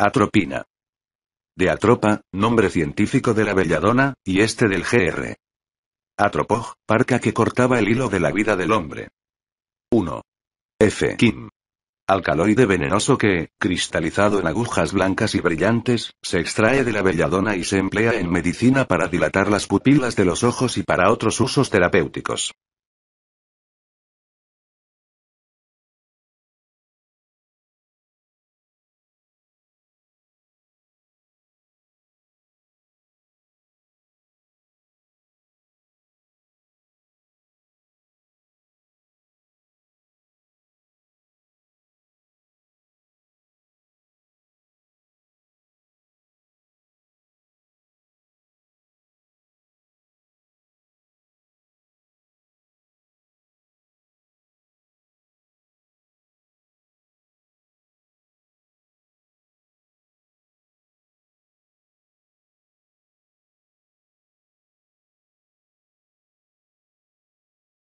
Atropina. De atropa, nombre científico de la belladona, y este del GR. Atropog, parca que cortaba el hilo de la vida del hombre. 1. F. Kim. Alcaloide venenoso que, cristalizado en agujas blancas y brillantes, se extrae de la belladona y se emplea en medicina para dilatar las pupilas de los ojos y para otros usos terapéuticos.